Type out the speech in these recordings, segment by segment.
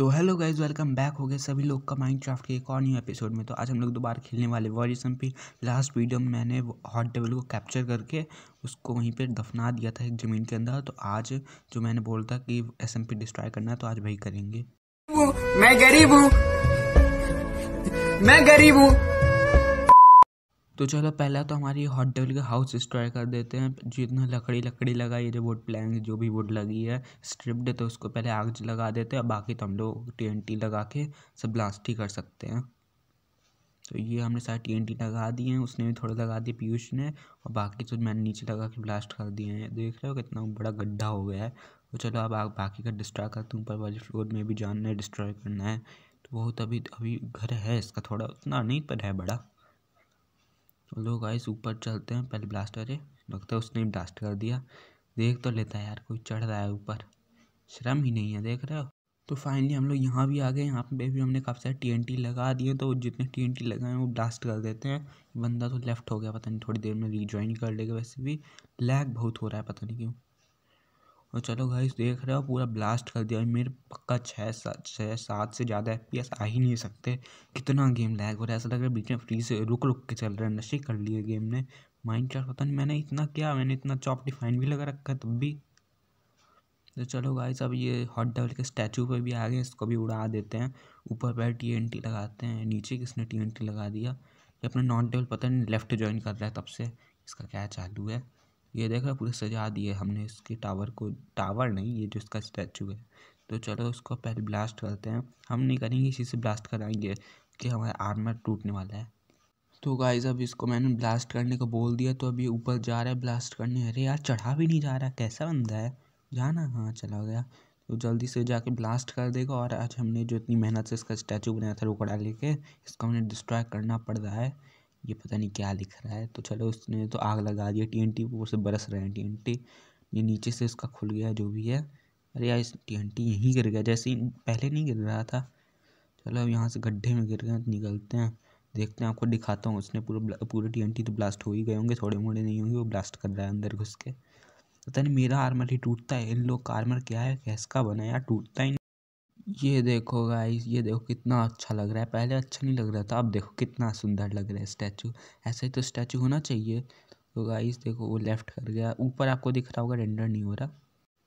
तो hello guys welcome back हो गए सभी लोग का माइंड क्राफ्ट के एक और न्यू एपिसोड में तो आज हम लोग दोबारा खेलने वाले वॉर पी लास्ट वीडियो में मैंने हॉट टेबल को कैप्चर करके उसको वहीं पे दफना दिया था एक ज़मीन के अंदर तो आज जो मैंने बोला था कि एस एम डिस्ट्रॉय करना है तो आज वही करेंगे मैं गरीब हूँ मैं गरीब हूँ तो चलो पहला तो हमारी हॉट होटल का हाउस स्ट्रॉय कर देते हैं जितना लकड़ी लकड़ी लगाई वुड प्लैंग जो भी वुड लगी है स्ट्रिप्ड है तो उसको पहले आग लगा देते हैं बाकी तो हम लोग टी लगा के सब ब्लास्ट ही कर सकते हैं तो ये हमने सारे टी एन टी लगा दिए हैं उसने भी थोड़ा लगा दिए पीयूष ने और बाकी तो मैंने नीचे लगा के ब्लास्ट कर दिए हैं देख रहे हो कितना बड़ा गड्ढा हो गया है तो चलो अब आग बाकी का डिस्ट्रॉय करते हैं ऊपर वाले फ्लोर में भी जानना है डिस्ट्रॉय करना है तो बहुत तो अभी अभी घर है इसका थोड़ा उतना नहीं पर है बड़ा चलो गाइस ऊपर चलते हैं पहले ब्लास्टर है लगता है उसने ब्लास्ट कर दिया देख तो लेता है यार कोई चढ़ रहा है ऊपर शर्म ही नहीं है देख रहे हो तो फाइनली हम लोग यहाँ भी आ गए यहाँ पे भी हमने काफ़ी सारे टी एन टी लगा दिए तो जितने टी एन टी लगाए हैं वो ब्लास्ट कर देते हैं बंदा तो लेफ्ट हो गया पता नहीं थोड़ी देर में रिजॉइन कर लेगा वैसे भी लैग बहुत हो रहा है पता नहीं क्यों और चलो गाइस देख रहे हो पूरा ब्लास्ट कर दिया मेरे पक्का छः सात छः सात से ज़्यादा एफ आ ही नहीं सकते कितना गेम लैग हो रहा है ऐसा लग रहा है बीच में फ्री से रुक रुक के चल रहा है नशे कर लिए गेम ने माइंड चार्ट पता नहीं मैंने इतना क्या मैंने इतना चॉप डिफाइन भी लगा रखा है तब भी तो चलो गाइस अब ये हॉट डबल के स्टैचू पर भी आ गए इसको भी उड़ा देते हैं ऊपर पैर टी एन टी लगाते हैं नीचे किसने टी एन टी लगा दिया ये अपना नॉट डबल पता नहीं लेफ्ट ज्वाइन कर रहा है तब से इसका क्या चालू है ये देखा पूरे सजा दिए हमने इसके टावर को टावर नहीं ये जो इसका स्टैचू है तो चलो उसको पहले ब्लास्ट करते हैं हम नहीं करेंगे इसी से ब्लास्ट कराएंगे कि हमारा आर्मर टूटने वाला है तो गाइज अब इसको मैंने ब्लास्ट करने को बोल दिया तो अभी ऊपर जा रहा है ब्लास्ट करने अरे यार चढ़ा भी नहीं जा रहा कैसा बंदा है जाना हाँ चला गया तो जल्दी से जाके ब्लास्ट कर देगा और आज हमने जो इतनी मेहनत से इसका स्टैचू बनाया था रोकड़ा लेके इसको हमने डिस्ट्रॉय करना पड़ रहा है ये पता नहीं क्या लिख रहा है तो चलो उसने तो आग लगा दी टी एन टी ऊपर से बरस रहे हैं टी एन टी ये नीचे से उसका खुल गया जो भी है अरे यार इस टी एन टी यहीं गिर गया जैसे पहले नहीं गिर रहा था चलो अब यहाँ से गड्ढे में गिर गए निकलते हैं देखते हैं आपको दिखाता हूँ उसने पूरे पूरे टी एन टी तो ब्लास्ट हो ही गए होंगे थोड़े मोड़े नहीं होंगे वो ब्लास्ट कर रहा है अंदर घुस के पता नहीं मेरा आर्मर ही टूटता है इन लोग का आर्मर क्या है कैस का बना यार टूटता ही ये देखो गाइस ये देखो कितना अच्छा लग रहा है पहले अच्छा नहीं लग रहा था अब देखो कितना सुंदर लग रहा है स्टैचू ऐसा ही तो स्टैचू होना चाहिए तो गाइस देखो वो लेफ्ट कर गया ऊपर आपको दिख रहा होगा रेंडर नहीं हो रहा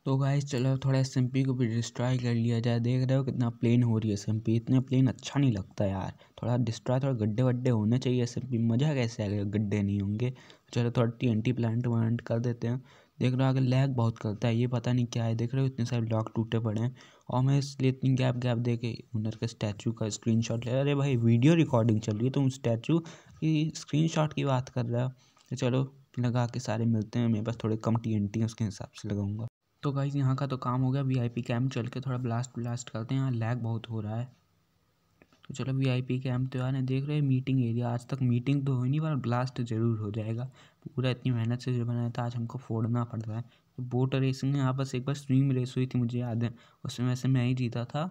तो गाइस चलो थोड़ा एस को भी डिस्ट्रॉय कर लिया जाए देख रहे हो कितना प्लेन हो रही है एस इतना प्लेन अच्छा नहीं लगता यार थोड़ा डिस्ट्रॉय थोड़ा गड्ढे वड्ढे होने चाहिए एस मज़ा कैसे आएगा गड्ढे नहीं होंगे चलो थोड़ा T N T plant want कर देते हैं देख रहे हो आगे लैग बहुत करता है ये पता नहीं क्या है देख रहे हो इतने सारे ब्लॉक टूटे पड़े हैं और मैं इसलिए इतनी गैप गैप दे के हुनर के स्टैचू का स्क्रीन शॉट ले रहा अरे भाई वीडियो रिकॉर्डिंग चल रही है तो उन स्टैचू की स्क्रीन शॉट की बात कर रहा हो तो चलो लगा के सारे मिलते हैं मेरे पास थोड़े कम टी एन टी उसके हिसाब से लगाऊंगा तो गाइज यहाँ का तो काम हो गया वी आई पी कैम्प चल के थोड़ा ब्लास्ट ब्लास्ट करते हैं यहाँ लैग बहुत हो रहा है तो चलो वीआईपी के हम त्यौहार तो यार देख रहे हैं मीटिंग एरिया आज तक मीटिंग तो हो नहीं पर ब्लास्ट जरूर हो जाएगा पूरा इतनी मेहनत से जो बनाया था आज हमको फोड़ना पड़ रहा है तो बोट रेसिंग में यहाँ बस एक बार स्विम रेस हुई थी मुझे याद है उसमें वैसे मैं ही जीता था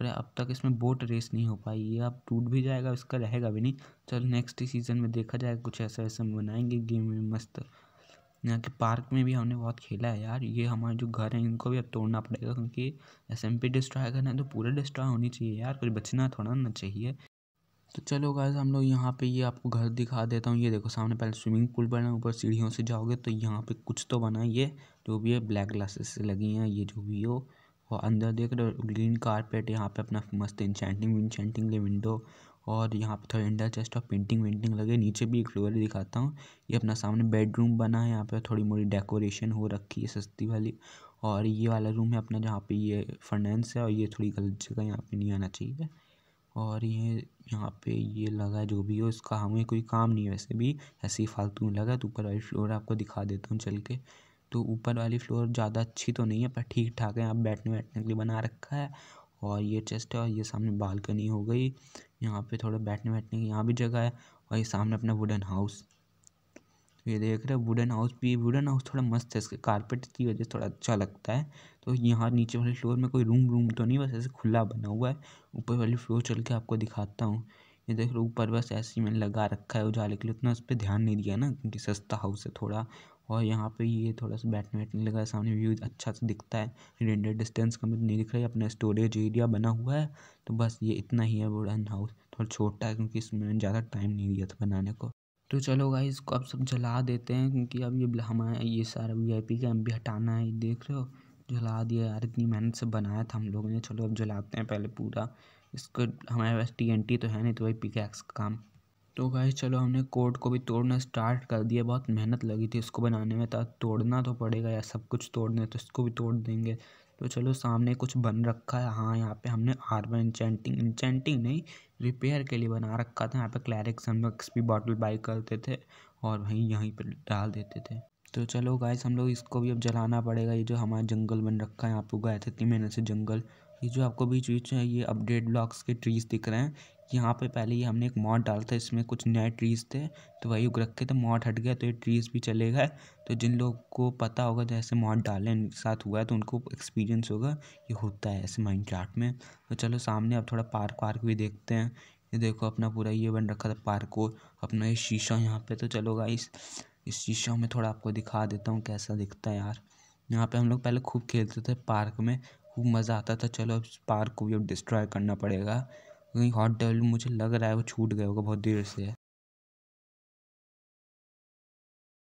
और अब तक इसमें बोट रेस नहीं हो पाई ये अब टूट भी जाएगा इसका रहेगा भी नहीं चलो नेक्स्ट सीज़न में देखा जाएगा कुछ ऐसा ऐसा बनाएंगे गेम में मस्त यहाँ के पार्क में भी हमने बहुत खेला है यार ये हमारे जो घर हैं इनको भी अब तोड़ना पड़ेगा क्योंकि एस एम पी डिस्ट्रॉय करना है तो पूरा डिस्ट्रॉय होनी चाहिए यार कुछ बचना थोड़ा ना चाहिए तो चलो गाइस हम लोग यहाँ पे ये आपको घर दिखा देता हूँ ये देखो सामने पहले स्विमिंग पूल बना ऊपर सीढ़ियों से जाओगे तो यहाँ पे कुछ तो बना ये जो भी है ब्लैक ग्लासेस से लगी हैं ये जो भी हो और अंदर देख रहे हो ग्रीन कारपेट यहाँ पे अपना मस्त इंचेंटिंग विंचेंटिंग विंडो और यहाँ पे थोड़ा इंडिया चेस्ट ऑफ पेंटिंग वेंटिंग लगे नीचे भी एक फ्लोर दिखाता हूँ ये अपना सामने बेडरूम बना है यहाँ पे थोड़ी मोड़ी डेकोरेशन हो रखी है सस्ती वाली और ये वाला रूम है अपना जहाँ पे ये फर्नेंस है और ये थोड़ी गलत जगह यहाँ पे नहीं आना चाहिए और ये यहाँ पे ये लगा जो भी हो इसका हमें कोई काम नहीं है वैसे भी ऐसे ही फालतू में लगा तो ऊपर वाली फ्लोर आपको दिखा देता हूँ चल के तो ऊपर वाली फ्लोर ज़्यादा अच्छी तो नहीं है पर ठीक ठाक है आप बैठने बैठने के लिए बना रखा है और ये चेस्ट है और ये सामने बालकनी हो गई यहाँ पे थोड़ा बैठने बैठने की यहाँ भी जगह है और ये सामने अपना वुडन हाउस ये देख रहे हो वुडन हाउस भी वुडन हाउस थोड़ा मस्त है इसके कारपेट की वजह से थोड़ा अच्छा लगता है तो यहाँ नीचे वाले फ्लोर में कोई रूम रूम तो नहीं बस ऐसे खुला बना हुआ है ऊपर वाली फ्लोर चल के आपको दिखाता हूँ ये देख रहे ऊपर बस ऐसे ही मैंने लगा रखा है उजाले के लिए उतना उस पर ध्यान नहीं दिया ना क्योंकि सस्ता हाउस है थोड़ा और यहाँ पे ये थोड़ा सा बैठने वैठने लगा है सामने व्यू अच्छा सा दिखता है रेंडर डिस्टेंस कम नहीं दिख रहा है अपना स्टोरेज एरिया बना हुआ है तो बस ये इतना ही है वो रन हाउस थोड़ा छोटा है क्योंकि इसमें ज़्यादा टाइम नहीं दिया था बनाने को तो चलो गाई इसको अब सब जला देते हैं क्योंकि अब ये हमारा ये सारा वी आई पी का एम भी हटाना है देख रहे हो जला दिया यार इतनी मेहनत से बनाया था हम लोगों ने चलो अब जलाते हैं पहले पूरा इसको हमारे पास टी एन टी तो है नहीं तो वही पिकैक्स का काम तो गाइस चलो हमने कोड को भी तोड़ना स्टार्ट कर दिया बहुत मेहनत लगी थी इसको बनाने में तो तोड़ना तो पड़ेगा या सब कुछ तोड़ने तो इसको भी तोड़ देंगे तो चलो सामने कुछ बन रखा है हाँ यहाँ पे हमने आर्मर इंचेंटिंग इंचेंटिंग नहीं रिपेयर के लिए बना रखा था यहाँ पे क्लैरिक्स हम लोग एक्सपी बॉटल बाई करते थे और वहीं यहीं पर डाल देते थे तो चलो गाइस हम लोग इसको भी अब जलाना पड़ेगा ये जो हमारा जंगल बन रखा है यहाँ पे गए थे इतनी मेहनत से जंगल ये जो आपको बीच बीच में ये अपडेट ब्लॉक्स के ट्रीज दिख रहे हैं यहाँ पे पहले ही हमने एक मॉड डाला था इसमें कुछ नए ट्रीज़ थे तो वही उग रखे थे मॉड हट गया तो ये ट्रीज़ भी चले गए तो जिन लोग को पता होगा जैसे मॉड डाले साथ हुआ है तो उनको एक्सपीरियंस होगा ये होता है ऐसे माइंड चार्ट में तो चलो सामने अब थोड़ा पार्क वार्क भी देखते हैं ये देखो अपना पूरा ये बन रखा था पार्क को अपना ये शीशा यहाँ पे तो चलो इस इस शीशा में थोड़ा आपको दिखा देता हूँ कैसा दिखता है यार यहाँ पे हम लोग पहले खूब खेलते थे पार्क में खूब मज़ा आता था चलो अब पार्क को भी अब डिस्ट्रॉय करना पड़ेगा कहीं हॉट डालूं मुझे लग रहा है वो छूट गया होगा बहुत देर से